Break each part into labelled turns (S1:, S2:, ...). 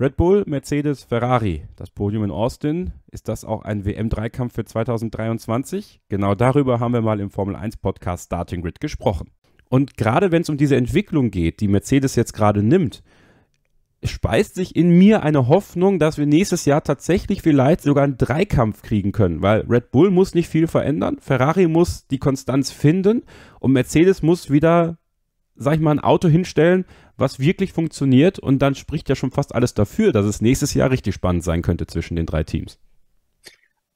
S1: Red Bull, Mercedes, Ferrari. Das Podium in Austin. Ist das auch ein WM-Dreikampf für 2023? Genau darüber haben wir mal im Formel 1 Podcast Starting Grid gesprochen. Und gerade wenn es um diese Entwicklung geht, die Mercedes jetzt gerade nimmt, speist sich in mir eine Hoffnung, dass wir nächstes Jahr tatsächlich vielleicht sogar einen Dreikampf kriegen können, weil Red Bull muss nicht viel verändern, Ferrari muss die Konstanz finden und Mercedes muss wieder sag ich mal, ein Auto hinstellen, was wirklich funktioniert und dann spricht ja schon fast alles
S2: dafür, dass es nächstes Jahr richtig spannend sein könnte zwischen den drei Teams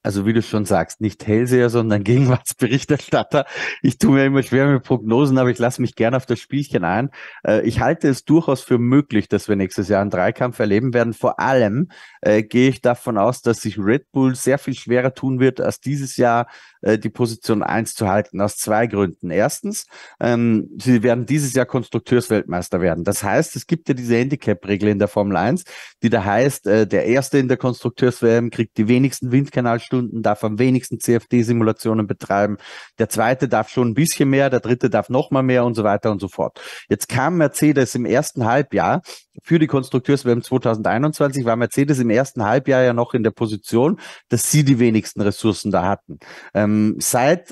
S2: also wie du schon sagst, nicht Hellseher, sondern Gegenwartsberichterstatter. Ich tue mir immer schwer mit Prognosen, aber ich lasse mich gerne auf das Spielchen ein. Äh, ich halte es durchaus für möglich, dass wir nächstes Jahr einen Dreikampf erleben werden. Vor allem äh, gehe ich davon aus, dass sich Red Bull sehr viel schwerer tun wird, als dieses Jahr äh, die Position eins zu halten, aus zwei Gründen. Erstens, ähm, sie werden dieses Jahr Konstrukteursweltmeister werden. Das heißt, es gibt ja diese Handicap-Regel in der Formel 1, die da heißt, äh, der Erste in der Konstrukteurswelt kriegt die wenigsten Windkanalstunden Stunden darf am wenigsten CFD-Simulationen betreiben, der zweite darf schon ein bisschen mehr, der dritte darf noch mal mehr und so weiter und so fort. Jetzt kam Mercedes im ersten Halbjahr für die Konstrukteurswärme 2021 war Mercedes im ersten Halbjahr ja noch in der Position, dass sie die wenigsten Ressourcen da hatten. Ähm, seit 1.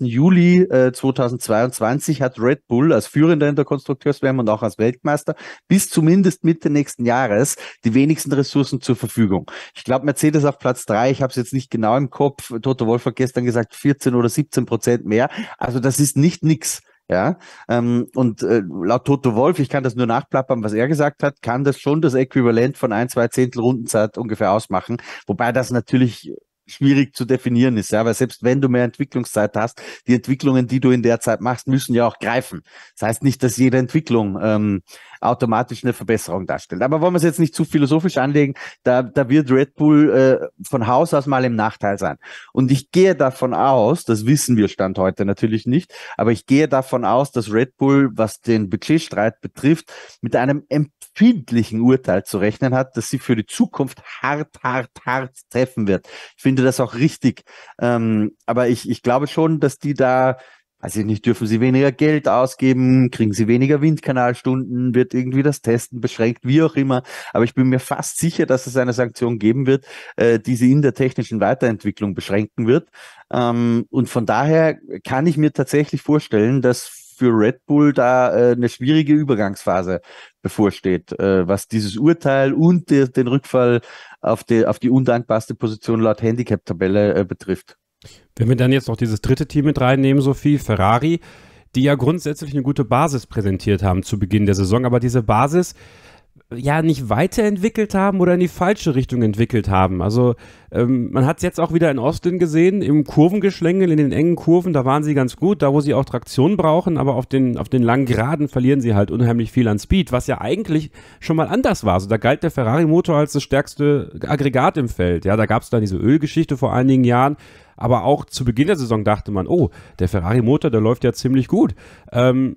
S2: Äh, Juli äh, 2022 hat Red Bull als Führender in der Konstrukteurswärme und auch als Weltmeister bis zumindest Mitte nächsten Jahres die wenigsten Ressourcen zur Verfügung. Ich glaube, Mercedes auf Platz drei. ich habe es jetzt nicht nicht genau im Kopf. Toto Wolf hat gestern gesagt, 14 oder 17 Prozent mehr. Also das ist nicht nix. Ja, ähm, und äh, laut Toto Wolf, ich kann das nur nachplappern, was er gesagt hat, kann das schon das Äquivalent von ein, zwei Zehntel Rundenzeit ungefähr ausmachen. Wobei das natürlich schwierig zu definieren ist, ja, weil selbst wenn du mehr Entwicklungszeit hast, die Entwicklungen, die du in der Zeit machst, müssen ja auch greifen. Das heißt nicht, dass jede Entwicklung ähm, automatisch eine Verbesserung darstellt. Aber wollen wir es jetzt nicht zu philosophisch anlegen, da, da wird Red Bull äh, von Haus aus mal im Nachteil sein. Und ich gehe davon aus, das wissen wir Stand heute natürlich nicht, aber ich gehe davon aus, dass Red Bull, was den Budgetstreit betrifft, mit einem empfindlichen Urteil zu rechnen hat, dass sie für die Zukunft hart, hart, hart treffen wird. Ich finde, finde das auch richtig. Ähm, aber ich, ich glaube schon, dass die da, weiß ich nicht, dürfen sie weniger Geld ausgeben, kriegen sie weniger Windkanalstunden, wird irgendwie das Testen beschränkt, wie auch immer. Aber ich bin mir fast sicher, dass es eine Sanktion geben wird, äh, die sie in der technischen Weiterentwicklung beschränken wird. Ähm, und von daher kann ich mir tatsächlich vorstellen, dass für Red Bull da äh, eine schwierige Übergangsphase bevorsteht, äh, was dieses Urteil und de den Rückfall auf die, auf die undankbarste Position laut Handicap-Tabelle äh, betrifft. Wenn wir dann jetzt noch dieses dritte Team mit reinnehmen, Sophie, Ferrari, die ja grundsätzlich eine
S1: gute Basis präsentiert haben zu Beginn der Saison, aber diese Basis ja nicht weiterentwickelt haben oder in die falsche Richtung entwickelt haben. Also ähm, man hat es jetzt auch wieder in Austin gesehen, im Kurvengeschlängel, in den engen Kurven, da waren sie ganz gut, da wo sie auch Traktion brauchen, aber auf den, auf den langen Geraden verlieren sie halt unheimlich viel an Speed, was ja eigentlich schon mal anders war. Also da galt der Ferrari-Motor als das stärkste Aggregat im Feld. Ja, da gab es dann diese Ölgeschichte vor einigen Jahren. Aber auch zu Beginn der Saison dachte man, oh, der Ferrari-Motor, der läuft ja ziemlich gut. Ähm,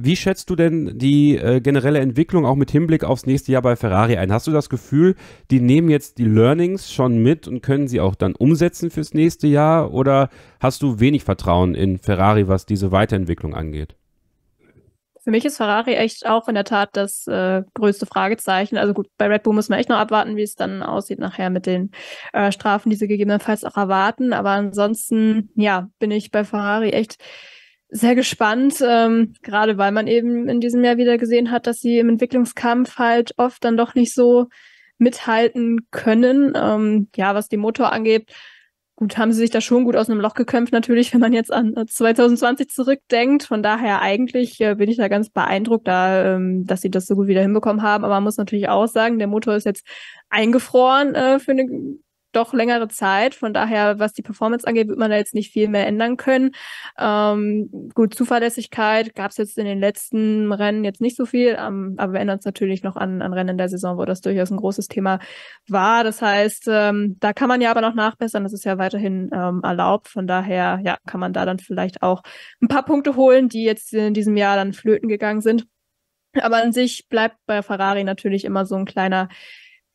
S1: wie schätzt du denn die äh, generelle Entwicklung auch mit Hinblick aufs nächste Jahr bei Ferrari ein? Hast du das Gefühl, die nehmen jetzt die Learnings schon mit und können sie auch dann umsetzen fürs nächste Jahr? Oder hast du wenig Vertrauen in Ferrari, was diese Weiterentwicklung angeht?
S3: Für mich ist Ferrari echt auch in der Tat das äh, größte Fragezeichen. Also gut, bei Red Bull muss man echt noch abwarten, wie es dann aussieht nachher mit den äh, Strafen, die sie gegebenenfalls auch erwarten. Aber ansonsten, ja, bin ich bei Ferrari echt sehr gespannt, ähm, gerade weil man eben in diesem Jahr wieder gesehen hat, dass sie im Entwicklungskampf halt oft dann doch nicht so mithalten können. Ähm, ja, was die Motor angeht, gut, haben sie sich da schon gut aus einem Loch gekämpft, natürlich, wenn man jetzt an 2020 äh, zurückdenkt. Von daher eigentlich äh, bin ich da ganz beeindruckt, da, ähm, dass sie das so gut wieder hinbekommen haben. Aber man muss natürlich auch sagen, der Motor ist jetzt eingefroren äh, für eine doch längere Zeit. Von daher, was die Performance angeht, wird man da jetzt nicht viel mehr ändern können. Ähm, gut, Zuverlässigkeit gab es jetzt in den letzten Rennen jetzt nicht so viel, ähm, aber wir ändern es natürlich noch an, an Rennen der Saison, wo das durchaus ein großes Thema war. Das heißt, ähm, da kann man ja aber noch nachbessern. Das ist ja weiterhin ähm, erlaubt. Von daher, ja, kann man da dann vielleicht auch ein paar Punkte holen, die jetzt in diesem Jahr dann flöten gegangen sind. Aber an sich bleibt bei Ferrari natürlich immer so ein kleiner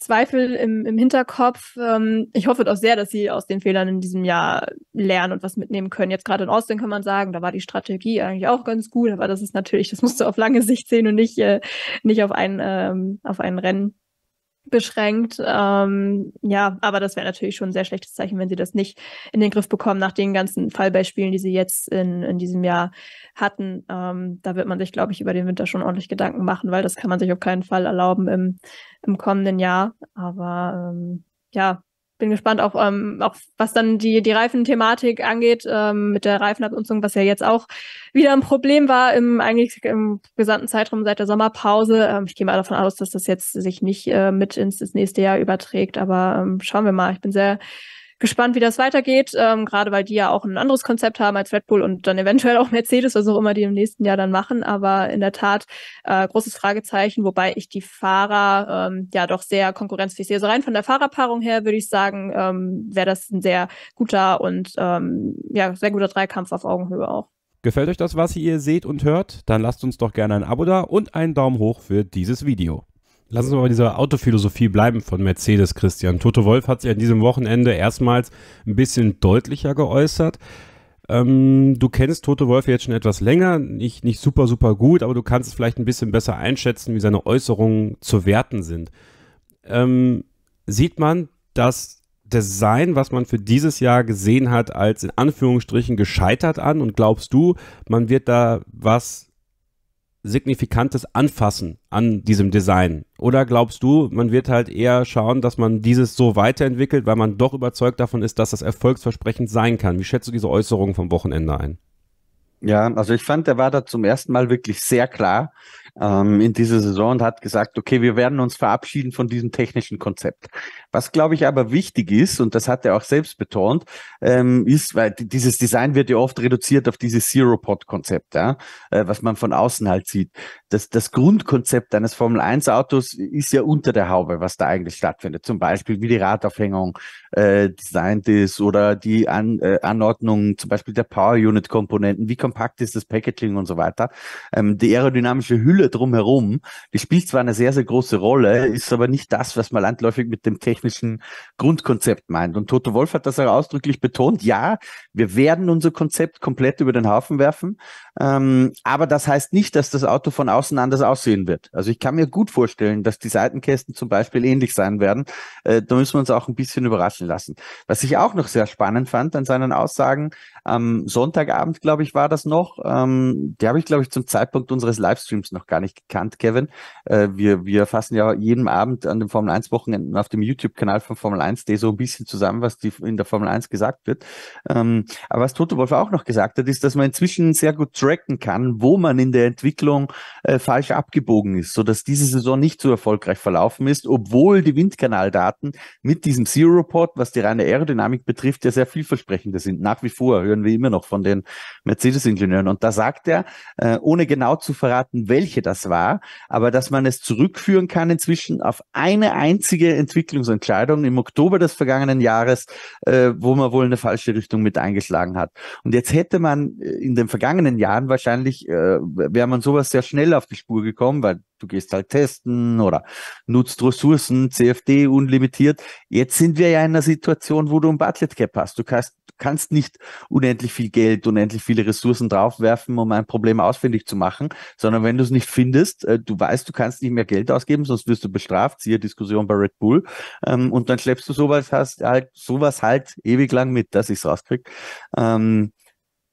S3: Zweifel im, im Hinterkopf. Ähm, ich hoffe doch sehr, dass sie aus den Fehlern in diesem Jahr lernen und was mitnehmen können. Jetzt gerade in Austin kann man sagen, da war die Strategie eigentlich auch ganz gut, aber das ist natürlich, das musst du auf lange Sicht sehen und nicht, äh, nicht auf, ein, ähm, auf ein Rennen beschränkt. Ähm, ja, aber das wäre natürlich schon ein sehr schlechtes Zeichen, wenn sie das nicht in den Griff bekommen nach den ganzen Fallbeispielen, die sie jetzt in, in diesem Jahr hatten. Ähm, da wird man sich, glaube ich, über den Winter schon ordentlich Gedanken machen, weil das kann man sich auf keinen Fall erlauben im, im kommenden Jahr. Aber ähm, ja, bin gespannt auch, ähm, auch was dann die, die Reifenthematik angeht, ähm, mit der Reifenabnutzung, was ja jetzt auch wieder ein Problem war im eigentlich im gesamten Zeitraum seit der Sommerpause. Ähm, ich gehe mal davon aus, dass das jetzt sich nicht äh, mit ins, ins nächste Jahr überträgt, aber ähm, schauen wir mal. Ich bin sehr gespannt, wie das weitergeht, ähm, gerade weil die ja auch ein anderes Konzept haben als Red Bull und dann eventuell auch Mercedes, was auch immer die im nächsten Jahr dann machen. Aber in der Tat äh, großes Fragezeichen, wobei ich die Fahrer ähm, ja doch sehr konkurrenzfähig sehe. Also rein von der Fahrerpaarung her würde ich sagen, ähm, wäre das ein sehr guter und ähm, ja, sehr guter Dreikampf auf Augenhöhe auch.
S1: Gefällt euch das, was ihr seht und hört? Dann lasst uns doch gerne ein Abo da und einen Daumen hoch für dieses Video. Lass uns mal bei dieser Autophilosophie bleiben von Mercedes, Christian. Toto Wolf hat sich an diesem Wochenende erstmals ein bisschen deutlicher geäußert. Ähm, du kennst Tote Wolf jetzt schon etwas länger, nicht, nicht super, super gut, aber du kannst es vielleicht ein bisschen besser einschätzen, wie seine Äußerungen zu werten sind. Ähm, sieht man das Design, was man für dieses Jahr gesehen hat, als in Anführungsstrichen gescheitert an und glaubst du, man wird da was signifikantes Anfassen an diesem Design? Oder glaubst du, man wird halt eher schauen, dass man dieses so weiterentwickelt, weil man doch überzeugt davon ist, dass das erfolgsversprechend sein kann? Wie schätzt du diese Äußerungen vom Wochenende ein?
S2: Ja, also ich fand, er war da zum ersten Mal wirklich sehr klar ähm, in dieser Saison und hat gesagt, okay, wir werden uns verabschieden von diesem technischen Konzept. Was, glaube ich, aber wichtig ist, und das hat er auch selbst betont, ähm, ist, weil dieses Design wird ja oft reduziert auf dieses Zero-Pod-Konzept, ja, äh, was man von außen halt sieht. Das, das Grundkonzept eines Formel-1-Autos ist ja unter der Haube, was da eigentlich stattfindet. Zum Beispiel wie die Radaufhängung, äh, designt ist oder die An äh, Anordnung zum Beispiel der Power-Unit-Komponenten, wie kompakt ist das Packaging und so weiter. Ähm, die aerodynamische Hülle drumherum, die spielt zwar eine sehr, sehr große Rolle, ist aber nicht das, was man landläufig mit dem technischen Grundkonzept meint. Und Toto Wolf hat das auch ausdrücklich betont, ja, wir werden unser Konzept komplett über den Haufen werfen, ähm, aber das heißt nicht, dass das Auto von außen anders aussehen wird. Also ich kann mir gut vorstellen, dass die Seitenkästen zum Beispiel ähnlich sein werden. Äh, da müssen wir uns auch ein bisschen überraschen überraschen lassen. Was ich auch noch sehr spannend fand an seinen Aussagen, am Sonntagabend, glaube ich, war das noch, ähm, die habe ich, glaube ich, zum Zeitpunkt unseres Livestreams noch gar nicht gekannt, Kevin. Äh, wir, wir fassen ja jeden Abend an den Formel 1 Wochenenden auf dem YouTube-Kanal von Formel 1 D so ein bisschen zusammen, was die in der Formel 1 gesagt wird. Ähm, aber was Toto Wolf auch noch gesagt hat, ist, dass man inzwischen sehr gut tracken kann, wo man in der Entwicklung äh, falsch abgebogen ist, sodass diese Saison nicht so erfolgreich verlaufen ist, obwohl die Windkanaldaten mit diesem Zero-Pod was die reine Aerodynamik betrifft, ja sehr vielversprechende sind. Nach wie vor hören wir immer noch von den Mercedes-Ingenieuren. Und da sagt er, äh, ohne genau zu verraten, welche das war, aber dass man es zurückführen kann inzwischen auf eine einzige Entwicklungsentscheidung im Oktober des vergangenen Jahres, äh, wo man wohl eine falsche Richtung mit eingeschlagen hat. Und jetzt hätte man äh, in den vergangenen Jahren wahrscheinlich, äh, wäre man sowas sehr schnell auf die Spur gekommen, weil du gehst halt testen oder nutzt Ressourcen, CFD unlimitiert. Jetzt sind wir ja in einer Situation, wo du ein Budget Cap hast. Du kannst, du kannst nicht unendlich viel Geld, unendlich viele Ressourcen draufwerfen, um ein Problem ausfindig zu machen, sondern wenn du es nicht findest, äh, du weißt, du kannst nicht mehr Geld ausgeben, sonst wirst du bestraft. Siehe Diskussion bei Red Bull. Ähm, und dann schleppst du sowas, hast halt, sowas halt ewig lang mit, dass ich es rauskrieg. Ähm,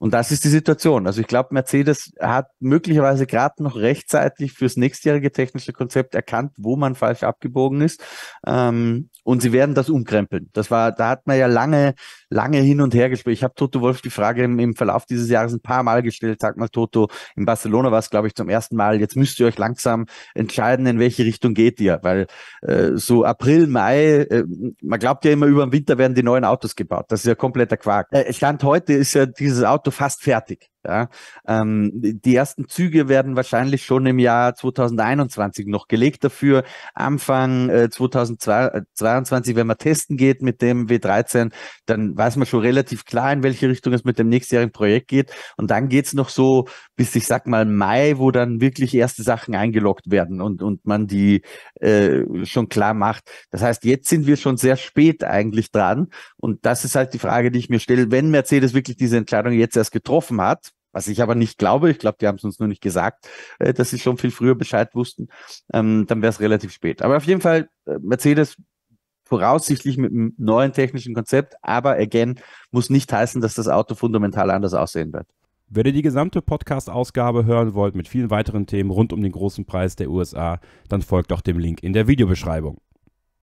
S2: und das ist die Situation. Also ich glaube, Mercedes hat möglicherweise gerade noch rechtzeitig fürs nächstjährige technische Konzept erkannt, wo man falsch abgebogen ist. Ähm, und sie werden das umkrempeln. Das war, da hat man ja lange, lange hin und her gespielt. Ich habe Toto Wolf die Frage im, im, Verlauf dieses Jahres ein paar Mal gestellt. Sag mal, Toto, in Barcelona war es, glaube ich, zum ersten Mal. Jetzt müsst ihr euch langsam entscheiden, in welche Richtung geht ihr. Weil äh, so April, Mai, äh, man glaubt ja immer, über den Winter werden die neuen Autos gebaut. Das ist ja kompletter Quark. Äh, Stand heute ist ja dieses Auto Auto fast fertig. Ja, ähm, die ersten Züge werden wahrscheinlich schon im Jahr 2021 noch gelegt dafür. Anfang äh, 2022, äh, wenn man testen geht mit dem W13, dann weiß man schon relativ klar, in welche Richtung es mit dem nächstjährigen Projekt geht. Und dann geht's noch so bis, ich sag mal, Mai, wo dann wirklich erste Sachen eingeloggt werden und, und man die äh, schon klar macht. Das heißt, jetzt sind wir schon sehr spät eigentlich dran. Und das ist halt die Frage, die ich mir stelle, wenn Mercedes wirklich diese Entscheidung jetzt erst getroffen hat, was ich aber nicht glaube, ich glaube, die haben es uns nur nicht gesagt, äh, dass sie schon viel früher Bescheid wussten, ähm, dann wäre es relativ spät. Aber auf jeden Fall, äh, Mercedes voraussichtlich mit einem neuen technischen Konzept, aber again, muss nicht heißen, dass das Auto fundamental anders aussehen wird. Wenn ihr die gesamte Podcast-Ausgabe hören wollt mit vielen
S1: weiteren Themen rund um den großen Preis der USA, dann folgt auch dem Link in der Videobeschreibung.